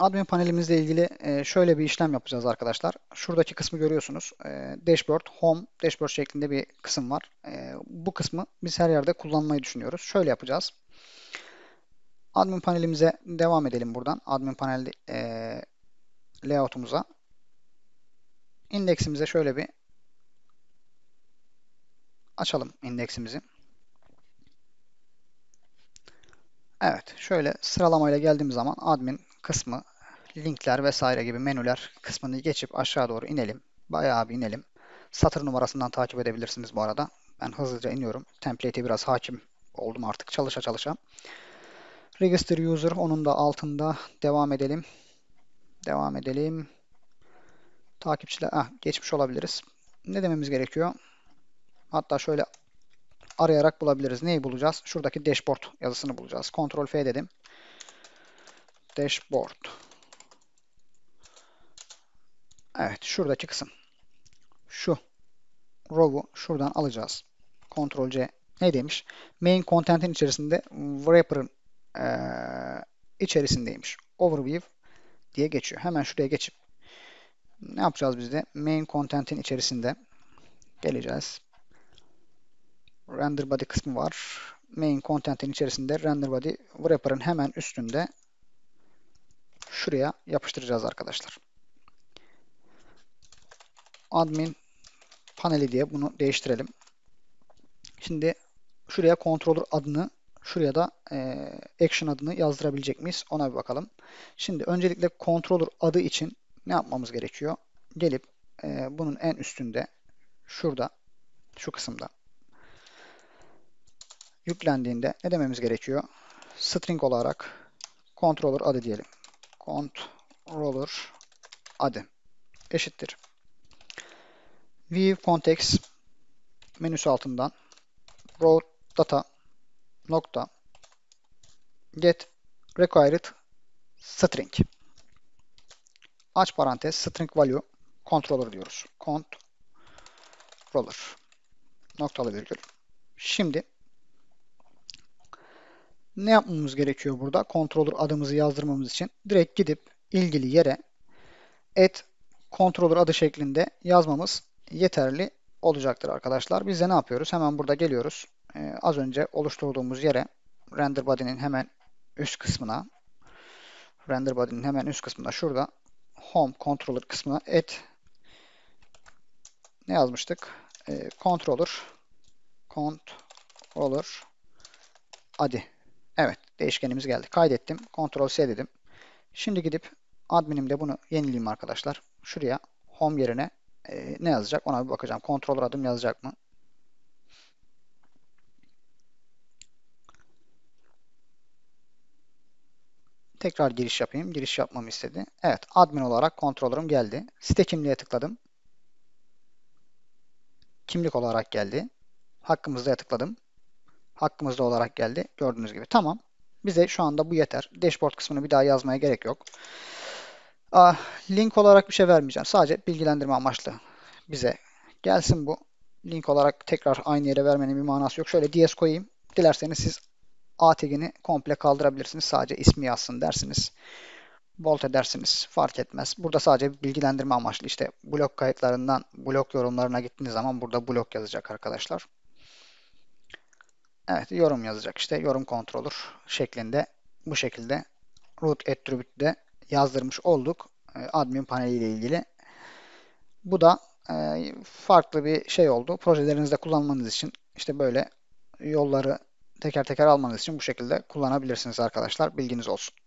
admin panelimizle ilgili e, şöyle bir işlem yapacağız arkadaşlar. Şuradaki kısmı görüyorsunuz. E, dashboard, Home, Dashboard şeklinde bir kısım var. E, bu kısmı biz her yerde kullanmayı düşünüyoruz. Şöyle yapacağız. Admin panelimize devam edelim buradan. Admin panel layout'umuza. İndeksimize şöyle bir açalım indeksimizi. Evet, şöyle sıralamayla geldiğim zaman admin kısmı linkler vesaire gibi menüler kısmını geçip aşağı doğru inelim. Bayağı bir inelim. Satır numarasından takip edebilirsiniz bu arada. Ben hızlıca iniyorum. Template'e biraz hakim oldum artık çalışa çalışa. Register User onun da altında devam edelim. Devam edelim. Takipçiler ah, geçmiş olabiliriz. Ne dememiz gerekiyor? Hatta şöyle arayarak bulabiliriz. Neyi bulacağız? Şuradaki dashboard yazısını bulacağız. Ctrl F dedim. Dashboard. Evet şuradaki kısım. Şu row'u şuradan alacağız. Ctrl C ne demiş? Main content'in içerisinde wrapper'ın e, içerisindeymiş. Overview diye geçiyor. Hemen şuraya geçip ne yapacağız biz de? Main content'in içerisinde geleceğiz. Render body kısmı var. Main content'in içerisinde render body wrapper'ın hemen üstünde şuraya yapıştıracağız arkadaşlar admin paneli diye bunu değiştirelim. Şimdi şuraya controller adını şuraya da e, action adını yazdırabilecek miyiz ona bir bakalım. Şimdi öncelikle controller adı için ne yapmamız gerekiyor? Gelip e, bunun en üstünde şurada şu kısımda yüklendiğinde ne dememiz gerekiyor? String olarak controller adı diyelim. Controller adı eşittir. View Context menüsü altından Row Data nokta Get Required String aç parantez String Value Controller diyoruz. Controller noktalı virgül. Şimdi ne yapmamız gerekiyor burada? Controller adımızı yazdırmamız için direkt gidip ilgili yere et controller adı şeklinde yazmamız yeterli olacaktır arkadaşlar. Biz de ne yapıyoruz? Hemen burada geliyoruz. Ee, az önce oluşturduğumuz yere render body'nin hemen üst kısmına render body'nin hemen üst kısmına şurada home controller kısmına et ne yazmıştık? Ee, controller controller adi. Evet. Değişkenimiz geldi. Kaydettim. Ctrl C dedim. Şimdi gidip adminimde bunu yenileyim arkadaşlar. Şuraya home yerine e, ne yazacak ona bir bakacağım. Controller adım yazacak mı? Tekrar giriş yapayım. Giriş yapmamı istedi. Evet, admin olarak kontrolörüm geldi. Site kimliğe tıkladım. Kimlik olarak geldi. Hakkımızda tıkladım. Hakkımızda olarak geldi. Gördüğünüz gibi. Tamam. Bize şu anda bu yeter. Dashboard kısmını bir daha yazmaya gerek yok. Ah, link olarak bir şey vermeyeceğim. Sadece bilgilendirme amaçlı bize gelsin bu. Link olarak tekrar aynı yere vermenin bir manası yok. Şöyle ds koyayım. Dilerseniz siz A tagini komple kaldırabilirsiniz. Sadece ismi yazsın dersiniz. Bolt edersiniz. Fark etmez. Burada sadece bilgilendirme amaçlı. İşte blok kayıtlarından blok yorumlarına gittiğiniz zaman burada blok yazacak arkadaşlar. Evet yorum yazacak işte. Yorum controller şeklinde bu şekilde root de yazdırmış olduk. E, admin paneliyle ilgili. Bu da e, farklı bir şey oldu. Projelerinizde kullanmanız için işte böyle yolları teker teker almanız için bu şekilde kullanabilirsiniz arkadaşlar. Bilginiz olsun.